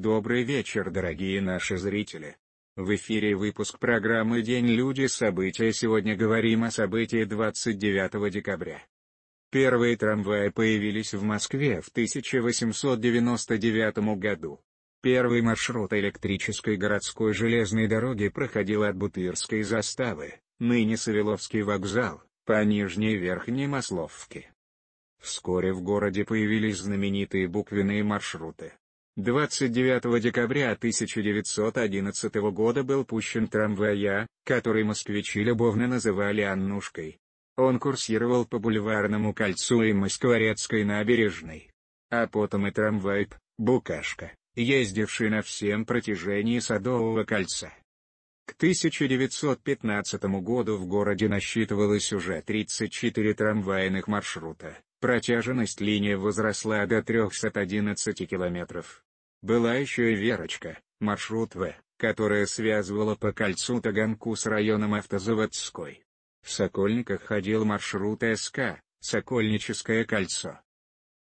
Добрый вечер, дорогие наши зрители. В эфире выпуск программы «День люди. События». Сегодня говорим о событии 29 декабря. Первые трамваи появились в Москве в 1899 году. Первый маршрут электрической городской железной дороги проходил от Бутырской заставы, ныне Савеловский вокзал, по Нижней Верхней Масловке. Вскоре в городе появились знаменитые буквенные маршруты. 29 декабря 1911 года был пущен трамвай «А», который москвичи любовно называли «Аннушкой». Он курсировал по Бульварному кольцу и Москворецкой набережной. А потом и трамвай «Букашка», ездивший на всем протяжении Садового кольца. К 1915 году в городе насчитывалось уже 34 трамвайных маршрута, протяженность линии возросла до 311 километров. Была еще и Верочка, маршрут В, которая связывала по кольцу Таганку с районом автозаводской. В Сокольниках ходил маршрут СК, Сокольническое кольцо.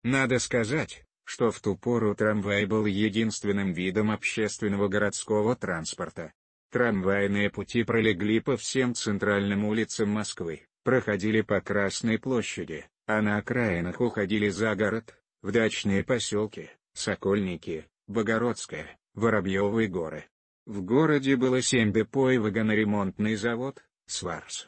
Надо сказать, что в ту пору трамвай был единственным видом общественного городского транспорта. Трамвайные пути пролегли по всем центральным улицам Москвы, проходили по Красной площади, а на окраинах уходили за город, в дачные поселки, Сокольники, Богородская, Воробьевые горы. В городе было семь депо и вагоноремонтный завод, СВАРС.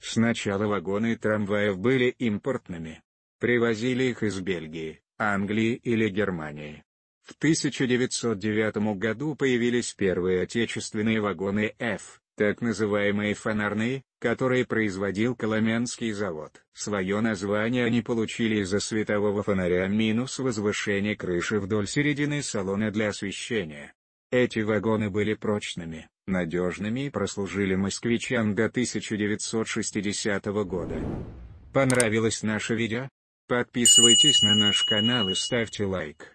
Сначала вагоны трамваев были импортными. Привозили их из Бельгии, Англии или Германии. В 1909 году появились первые отечественные вагоны F, так называемые фонарные, которые производил Коломенский завод. Свое название они получили из-за светового фонаря минус возвышение крыши вдоль середины салона для освещения. Эти вагоны были прочными, надежными и прослужили москвичам до 1960 года. Понравилось наше видео? Подписывайтесь на наш канал и ставьте лайк.